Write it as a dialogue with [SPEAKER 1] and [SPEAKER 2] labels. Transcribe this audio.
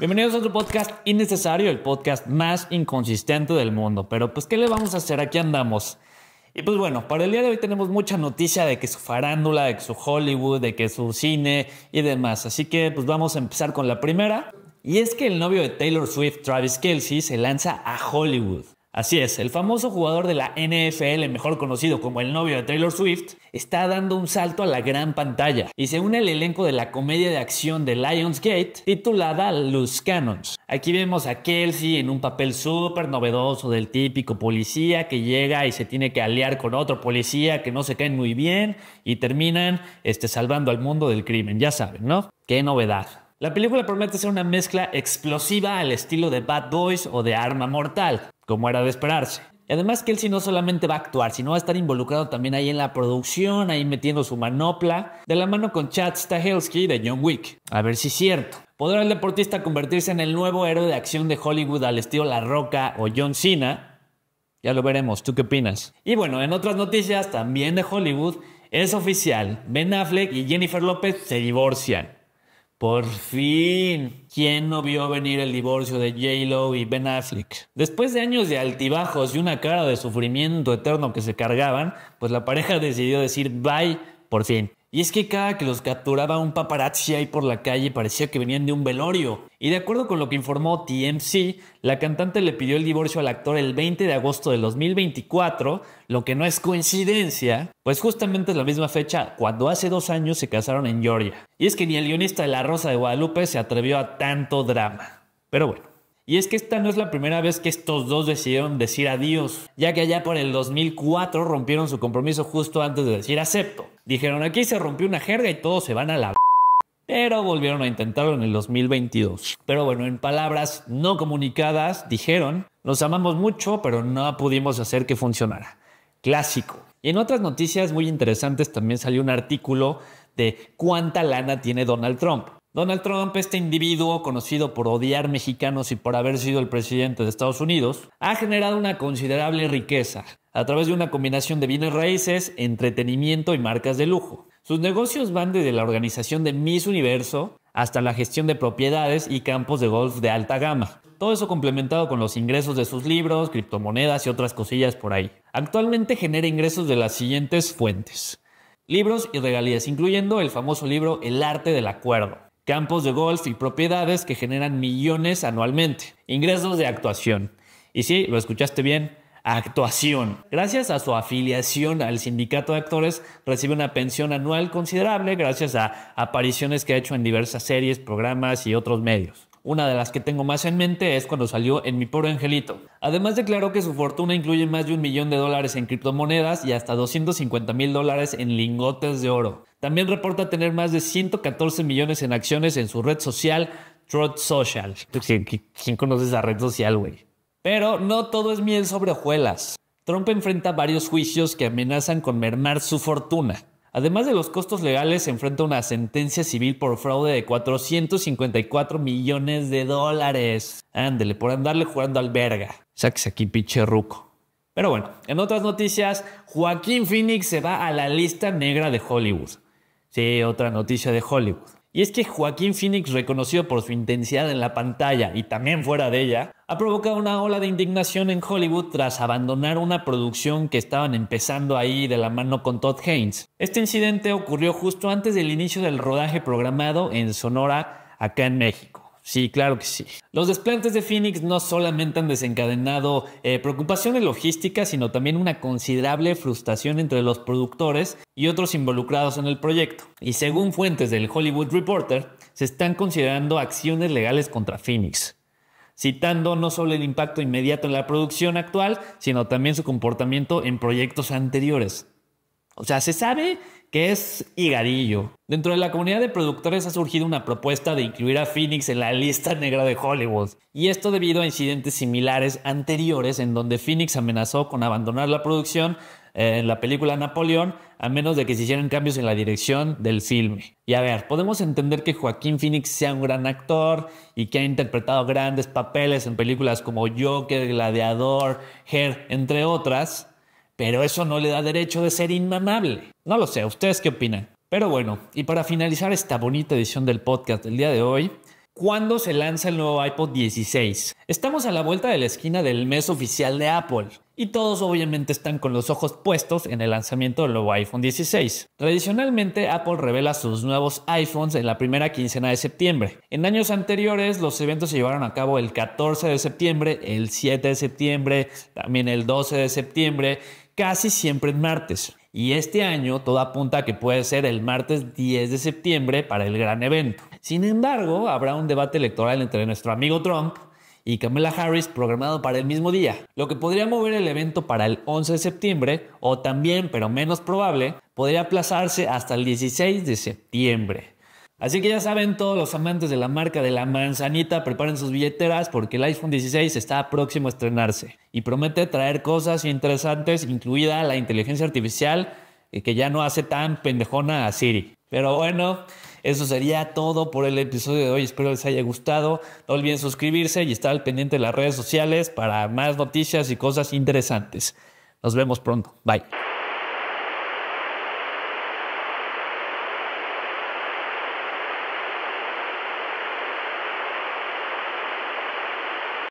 [SPEAKER 1] Bienvenidos a otro podcast innecesario, el podcast más inconsistente del mundo. Pero pues, ¿qué le vamos a hacer? Aquí andamos. Y pues bueno, para el día de hoy tenemos mucha noticia de que su farándula, de que su Hollywood, de que su cine y demás. Así que pues vamos a empezar con la primera. Y es que el novio de Taylor Swift, Travis Kelsey, se lanza a Hollywood. Así es, el famoso jugador de la NFL, mejor conocido como el novio de Taylor Swift, está dando un salto a la gran pantalla y se une al elenco de la comedia de acción de Lionsgate titulada Los Cannons. Aquí vemos a Kelsey en un papel súper novedoso del típico policía que llega y se tiene que aliar con otro policía que no se caen muy bien y terminan este, salvando al mundo del crimen, ya saben, ¿no? Qué novedad. La película promete ser una mezcla explosiva al estilo de Bad Boys o de Arma Mortal, como era de esperarse. Y además Kelsey no solamente va a actuar, sino va a estar involucrado también ahí en la producción, ahí metiendo su manopla, de la mano con Chad Stahelski de John Wick. A ver si es cierto. ¿Podrá el deportista convertirse en el nuevo héroe de acción de Hollywood al estilo La Roca o John Cena? Ya lo veremos, ¿tú qué opinas? Y bueno, en otras noticias también de Hollywood, es oficial, Ben Affleck y Jennifer López se divorcian. Por fin. ¿Quién no vio venir el divorcio de J-Lo y Ben Affleck? Después de años de altibajos y una cara de sufrimiento eterno que se cargaban, pues la pareja decidió decir bye por fin. Y es que cada que los capturaba un paparazzi ahí por la calle parecía que venían de un velorio. Y de acuerdo con lo que informó TMC, la cantante le pidió el divorcio al actor el 20 de agosto de 2024, lo que no es coincidencia, pues justamente es la misma fecha cuando hace dos años se casaron en Georgia. Y es que ni el guionista de La Rosa de Guadalupe se atrevió a tanto drama. Pero bueno. Y es que esta no es la primera vez que estos dos decidieron decir adiós, ya que allá por el 2004 rompieron su compromiso justo antes de decir acepto. Dijeron aquí se rompió una jerga y todos se van a la... Pero volvieron a intentarlo en el 2022. Pero bueno, en palabras no comunicadas dijeron, nos amamos mucho, pero no pudimos hacer que funcionara. Clásico. Y en otras noticias muy interesantes también salió un artículo de cuánta lana tiene Donald Trump. Donald Trump, este individuo conocido por odiar mexicanos y por haber sido el presidente de Estados Unidos, ha generado una considerable riqueza a través de una combinación de bienes raíces, entretenimiento y marcas de lujo. Sus negocios van desde la organización de Miss Universo hasta la gestión de propiedades y campos de golf de alta gama. Todo eso complementado con los ingresos de sus libros, criptomonedas y otras cosillas por ahí. Actualmente genera ingresos de las siguientes fuentes. Libros y regalías, incluyendo el famoso libro El arte del acuerdo, campos de golf y propiedades que generan millones anualmente. Ingresos de actuación. Y sí, lo escuchaste bien, actuación. Gracias a su afiliación al sindicato de actores, recibe una pensión anual considerable gracias a apariciones que ha hecho en diversas series, programas y otros medios. Una de las que tengo más en mente es cuando salió en Mi Pobre Angelito. Además declaró que su fortuna incluye más de un millón de dólares en criptomonedas y hasta 250 mil dólares en lingotes de oro. También reporta tener más de 114 millones en acciones en su red social Trot Social. ¿Quién conoce esa red social, güey? Pero no todo es miel sobre hojuelas. Trump enfrenta varios juicios que amenazan con mermar su fortuna. Además de los costos legales, se enfrenta una sentencia civil por fraude de 454 millones de dólares. Ándele, por andarle jugando al verga. Sáquese aquí, pinche ruco. Pero bueno, en otras noticias, Joaquín Phoenix se va a la lista negra de Hollywood. Sí, otra noticia de Hollywood. Y es que Joaquín Phoenix, reconocido por su intensidad en la pantalla y también fuera de ella, ha provocado una ola de indignación en Hollywood tras abandonar una producción que estaban empezando ahí de la mano con Todd Haynes. Este incidente ocurrió justo antes del inicio del rodaje programado en Sonora, acá en México. Sí, claro que sí. Los desplantes de Phoenix no solamente han desencadenado eh, preocupaciones logísticas, sino también una considerable frustración entre los productores y otros involucrados en el proyecto. Y según fuentes del Hollywood Reporter, se están considerando acciones legales contra Phoenix, citando no solo el impacto inmediato en la producción actual, sino también su comportamiento en proyectos anteriores. O sea, se sabe que es higadillo. Dentro de la comunidad de productores ha surgido una propuesta de incluir a Phoenix en la lista negra de Hollywood, y esto debido a incidentes similares anteriores en donde Phoenix amenazó con abandonar la producción eh, en la película Napoleón, a menos de que se hicieran cambios en la dirección del filme. Y a ver, podemos entender que Joaquín Phoenix sea un gran actor y que ha interpretado grandes papeles en películas como Joker, Gladiador, Her, entre otras, pero eso no le da derecho de ser inmamable. No lo sé, ¿ustedes qué opinan? Pero bueno, y para finalizar esta bonita edición del podcast del día de hoy, ¿Cuándo se lanza el nuevo iPod 16? Estamos a la vuelta de la esquina del mes oficial de Apple y todos obviamente están con los ojos puestos en el lanzamiento del nuevo iPhone 16. Tradicionalmente Apple revela sus nuevos iPhones en la primera quincena de septiembre. En años anteriores los eventos se llevaron a cabo el 14 de septiembre, el 7 de septiembre, también el 12 de septiembre, casi siempre en martes. Y este año todo apunta a que puede ser el martes 10 de septiembre para el gran evento. Sin embargo, habrá un debate electoral entre nuestro amigo Trump y Kamala Harris programado para el mismo día, lo que podría mover el evento para el 11 de septiembre o también, pero menos probable, podría aplazarse hasta el 16 de septiembre. Así que ya saben, todos los amantes de la marca de la manzanita, preparen sus billeteras porque el iPhone 16 está próximo a estrenarse y promete traer cosas interesantes, incluida la inteligencia artificial eh, que ya no hace tan pendejona a Siri. Pero bueno, eso sería todo por el episodio de hoy. Espero les haya gustado. No olviden suscribirse y estar al pendiente de las redes sociales para más noticias y cosas interesantes. Nos vemos pronto. Bye.